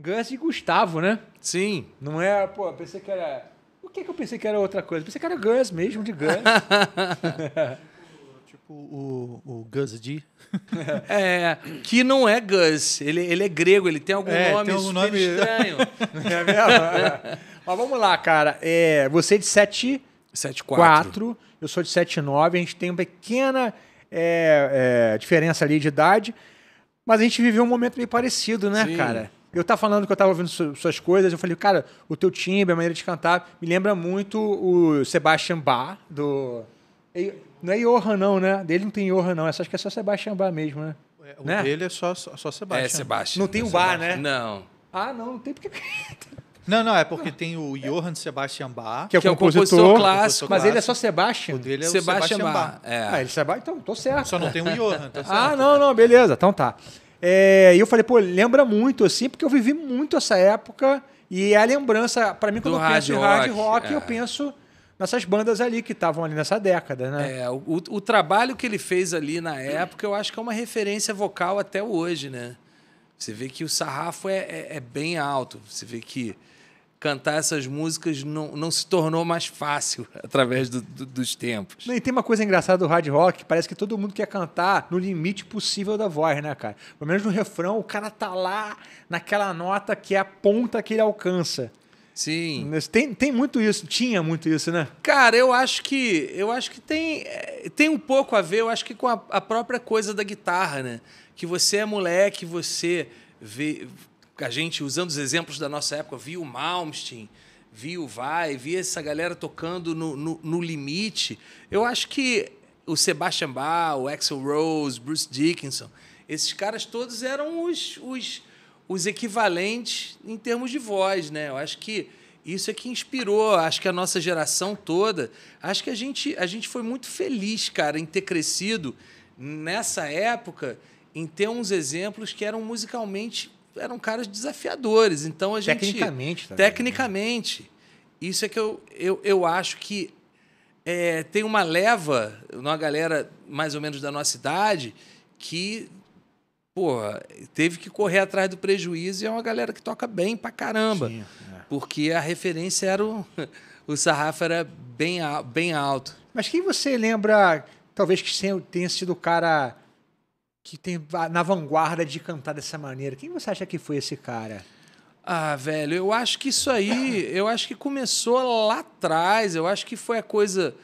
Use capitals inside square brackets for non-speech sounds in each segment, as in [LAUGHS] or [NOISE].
Gus e Gustavo, né? Sim. Não é, pô, pensei que era. O que, é que eu pensei que era outra coisa? Pensei que era Gus mesmo, de Gus. [LAUGHS] tipo o, o Gus D. [LAUGHS] é, que não é Gus. Ele, ele é grego, ele tem algum é, nome, tem algum nome... estranho. [LAUGHS] é mesmo? É. Mas vamos lá, cara. É, você é de 7. 74. Eu sou de 79. A gente tem uma pequena é, é, diferença ali de idade. Mas a gente viveu um momento meio parecido, né, Sim. cara? eu tava falando que eu tava ouvindo suas coisas, eu falei, cara, o teu timbre, a maneira de cantar, me lembra muito o Sebastian Bach, do. Não é Johan, não, né? Dele não tem Johan, não. É acho que é só Sebastian Bach mesmo, né? É, o né? dele é só, só Sebastian. É Sebastian. Não tem é o Bach, né? Não. Ah, não, não tem porque. [LAUGHS] Não, não, é porque tem o Johann Sebastian Bach, que é o que é compositor, é compositor clássico, mas ele é só Sebastian. O dele é Sebastian o Sebastian Bach. Bach. É. Ah, ele é Sebastian, então tô certo. Só não tem o Johann, tá [LAUGHS] ah, certo. Ah, não, não, beleza, então tá. É, e eu falei, pô, lembra muito, assim, porque eu vivi muito essa época. E é a lembrança, para mim, quando Do eu penso em hard rock, é. eu penso nessas bandas ali que estavam ali nessa década, né? É, o, o, trabalho que ele fez ali na época, eu acho que é uma referência vocal até hoje, né? Você vê que o sarrafo é, é, é bem alto. Você vê que cantar essas músicas não, não se tornou mais fácil [LAUGHS] através do, do, dos tempos. E tem uma coisa engraçada do hard rock, parece que todo mundo quer cantar no limite possível da voz, né, cara? Pelo menos no refrão, o cara tá lá naquela nota que é a ponta que ele alcança. Sim. Tem, tem muito isso, tinha muito isso, né? Cara, eu acho que eu acho que tem, eh, tem um pouco a ver, eu acho que com a, a própria coisa da guitarra, né? Que você é moleque, você vê, a gente, usando os exemplos da nossa época, viu o Malmsteen, viu o Vai, via essa galera tocando no, no, no, limite. Eu acho que o Sebastian Bach, o Axel Rose, Bruce Dickinson, esses caras todos eram os, os, os equivalentes em termos de voz, né? Eu acho que isso é que inspirou, acho que a nossa geração toda. Acho que a gente, a gente foi muito feliz, cara, em ter crescido nessa época, em ter uns exemplos que eram musicalmente eram caras desafiadores. Então a gente. Tecnicamente, também, Tecnicamente. Né? Isso é que eu, eu, eu acho que é, tem uma leva, uma galera mais ou menos da nossa idade, que porra, teve que correr atrás do prejuízo e é uma galera que toca bem pra caramba. Sim, é. Porque a referência era o, [LAUGHS] o sarrafo era bem, bem alto. Mas quem você lembra, talvez que tenha sido o cara que tem na vanguarda de cantar dessa maneira? Quem você acha que foi esse cara? Ah, velho, eu acho que isso aí, [COUGHS] eu acho que começou lá atrás, eu acho que foi a coisa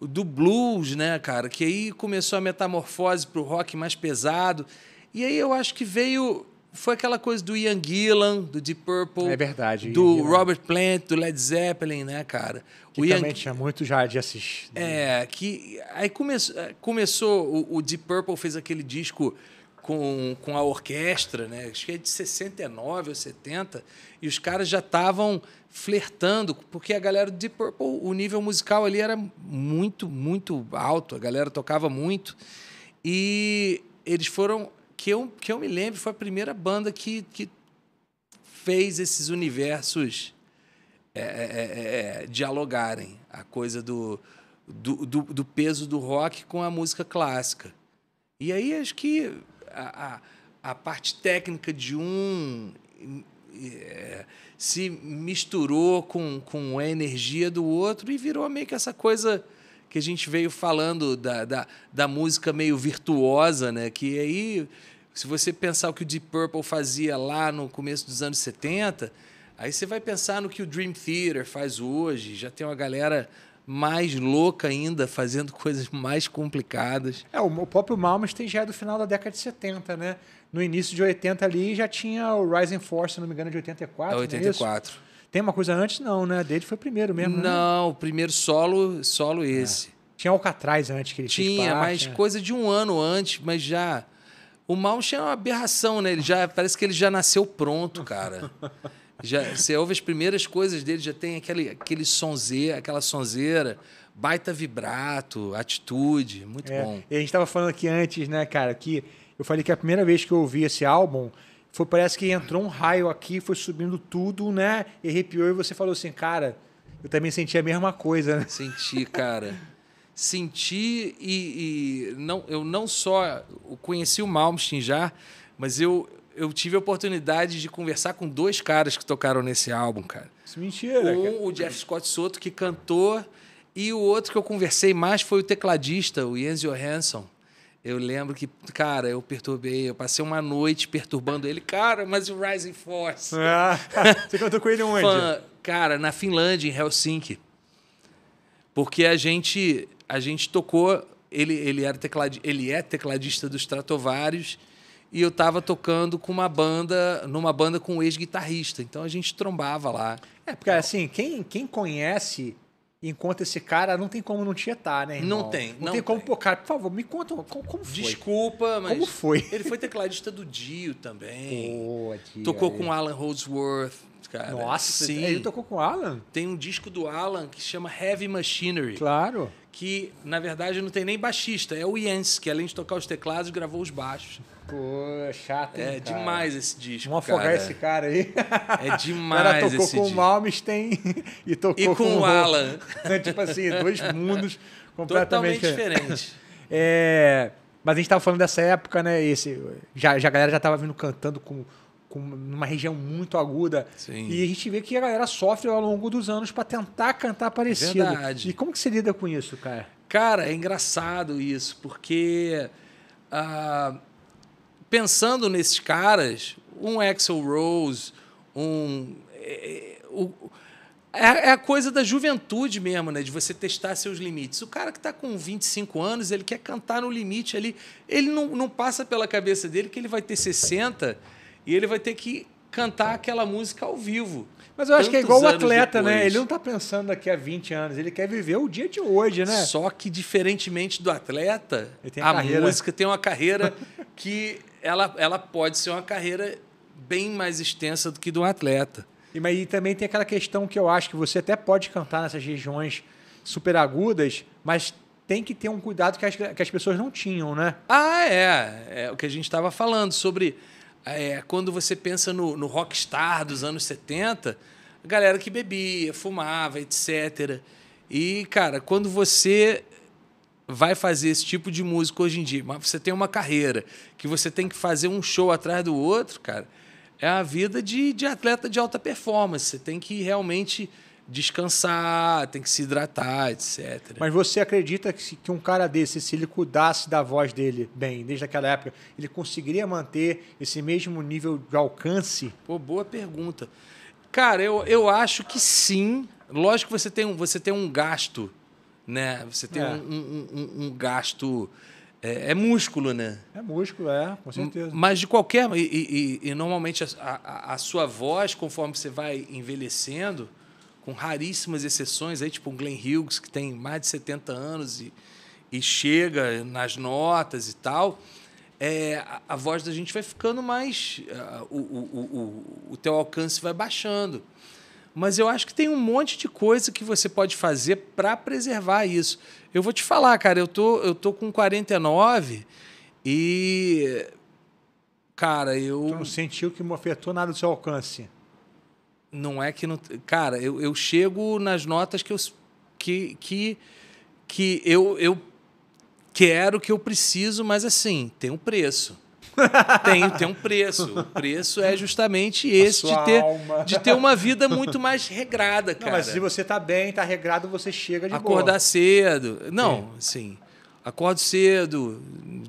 do blues, né, cara? Que aí começou a metamorfose pro rock mais pesado. E aí eu acho que veio foi aquela coisa do Ian Gillan, do Deep Purple. É verdade. Do Ian Robert Gillan. Plant, do Led Zeppelin, né, cara? Que o também Ian... tinha muito já de assistir. É, que aí come... começou, o, o Deep Purple fez aquele disco com, com a orquestra, né? Acho que é de 69 ou 70, e os caras já estavam flertando, porque a galera do Deep Purple, o nível musical ali era muito, muito alto, a galera tocava muito. E eles foram que eu, que eu me lembro, foi a primeira banda que, que fez esses universos é, é, é, é, dialogarem. A coisa do, do, do, do, peso do rock com a música clássica. E aí acho que a, a, a parte técnica de um é, se misturou com, com a energia do outro e virou meio que essa coisa que a gente veio falando da, da, da música meio virtuosa, né? Que aí, se você pensar o que o Deep Purple fazia lá no começo dos anos 70, aí você vai pensar no que o Dream Theater faz hoje, já tem uma galera mais louca ainda, fazendo [LAUGHS] coisas mais complicadas. É, o próprio Malmsteen já é do final da década de 70, né? No início de 80 ali já tinha o Rising Force, se não me engano, de 84. É 84. Tem uma coisa antes, não, né? Dele foi o primeiro mesmo. Né? Não, o primeiro solo, solo é. esse. É. Tinha Alcatraz antes que ele Tinha, parte, mas é. coisa de um ano antes, mas já. O Malch é uma aberração, né? Ele já parece que ele já nasceu pronto, cara. [LAUGHS] já você ouve as primeiras coisas dele, já tem aquele aquele sonze, aquela sonzeira, baita vibrato, atitude, muito é, bom. E a gente estava falando aqui antes, né, cara, que eu falei que é a primeira vez que eu ouvi esse álbum, foi parece que entrou um raio aqui, foi subindo tudo, né? E arrepiou e você falou assim, cara, eu também senti a mesma coisa, né? Senti, cara. senti e, e, não, eu não só conheci o Malmsteen já, mas eu, eu tive a oportunidade de conversar com dois caras que tocaram nesse álbum, cara. Isso é mentira. Um, cara. o Jeff Scott Soto, que cantou, e o outro que eu conversei mais foi o tecladista, o Jens Johansson eu lembro que, cara, eu perturbei, eu passei uma noite perturbando ele. Cara, mas o Rising Force? Ah, [LAUGHS] você cantou com ele onde? Fã, cara, na Finlândia, em Helsinki. Porque a gente, a gente tocou, ele, ele, era teclad, ele é tecladista dos Stratovarius, e eu estava tocando com uma banda, numa banda com um ex-guitarrista. Então a gente trombava lá. É, porque assim, quem, quem conhece enquanto esse cara não tem como não tietar, né? Irmão? Não tem. Não, não tem, tem como, pô, cara, por favor, me conta como, como foi. Desculpa, mas. Como foi? Ele foi tecladista do Dio também. Boa, Dio, Tocou aí. com Alan Holdsworth. Cara. Nossa, sim. Ele tocou com Alan? Tem um disco do Alan que chama Heavy Machinery. Claro que na verdade não tem nem baixista, é o Jens, que além de tocar os teclados, gravou os baixos. Pô, é chato, hein, É cara. demais esse disco. Vamos afogar cara. esse cara aí. É demais. [LAUGHS] O cara tocou esse com o Malmsteen [LAUGHS] e tocou e com, com o Alan. [LAUGHS] É, tipo assim, dois mundos completamente Totalmente diferentes. É, mas a gente estava falando dessa época, né? Esse, já, já a galera já estava vindo cantando com com uma região muito aguda. Sim. E a gente vê que a galera sofre ao longo dos anos para tentar cantar parecido. Verdade. E como que você lida com isso, cara? Cara, é engraçado isso, porque ah, pensando nesses caras, um Axel Rose, um. Eh, é, o, é, a coisa da juventude mesmo, né? De você testar seus limites. O cara que está com 25 anos, ele quer cantar no limite ali. Ele não, não passa pela cabeça dele que ele vai ter 60 e ele vai ter que cantar aquela música ao vivo. Mas eu acho que é igual o atleta, depois. né? Ele não está pensando daqui a 20 anos, ele quer viver o dia de hoje, né? Só que, diferentemente do atleta, a, a música tem uma carreira que ela, ela pode ser uma carreira bem mais extensa do que do atleta. E, mas, e também tem aquela questão que eu acho que você até pode cantar nessas regiões super agudas, mas tem que ter um cuidado que as, que as pessoas não tinham, né? Ah, é. É o que a gente estava falando sobre é, quando você pensa no, no rockstar dos anos 70, a galera que bebia, fumava, etc. E, cara, quando você vai fazer esse tipo de música hoje em dia, mas você tem uma carreira, que você tem que fazer um show atrás do outro, cara, é a vida de, de atleta de alta performance. Você tem que realmente descansar, tem que se hidratar, etc. Mas você acredita que, que um cara desse, se ele cuidasse da voz dele bem, desde aquela época, ele conseguiria manter esse mesmo nível de alcance? Pô, boa pergunta. Cara, eu, eu acho que sim. Lógico que você tem, você tem um gasto, né? Você tem é. um, um, um, um gasto. É, é, músculo, né? É músculo, é, com certeza. Mas de qualquer. E, e, e normalmente a, a, a, sua voz, conforme você vai envelhecendo, com raríssimas exceções, aí, tipo o Glenn Hughes, que tem mais de 70 anos e, e chega nas notas e tal, é, a, a voz da gente vai ficando mais. Ah, o, o, o, o teu alcance vai baixando. Mas eu acho que tem um monte de coisa que você pode fazer para preservar isso. Eu vou te falar, cara, eu tô, eu tô com 49 e. Cara, eu. Tu não sentiu que me afetou nada do seu alcance? Não é que não. Cara, eu, eu chego nas notas que eu. Que, que, que eu, eu quero, que eu preciso, mas assim, tem um preço. tem, tem um preço. O preço é justamente [LAUGHS] esse de ter, de ter uma vida muito mais regrada, cara. Não, mas se você tá bem, tá regrado, você chega de Acordar boa. cedo. Não, sim. Assim, acordo cedo,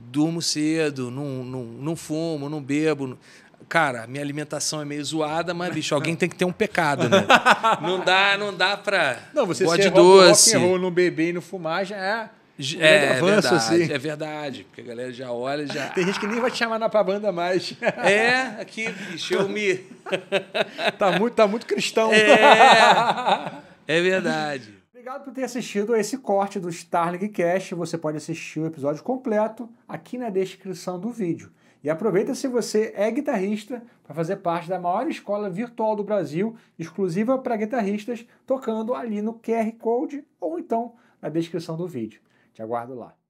durmo cedo, não, não, não fumo, não bebo cara, minha alimentação é meio zoada, mas, bicho, alguém tem que ter um pecado, né? [LAUGHS] não dá, não dá pra. Não, você Pode doce. rock and roll, não beber e não fumar já é. é. É, avanço, verdade, assim. é verdade, porque a galera já olha, já. Tem gente que nem vai te chamar na pra banda mais. É, aqui, bicho, eu me. [LAUGHS] tá, muito, tá muito cristão. É, é verdade. Obrigado por ter assistido a esse corte do Starling Cast. Você pode assistir o episódio completo aqui na descrição do vídeo. E aproveita se você é guitarrista para fazer parte da maior escola virtual do Brasil, exclusiva para guitarristas, tocando ali no QR Code ou então na descrição do vídeo. Te aguardo lá.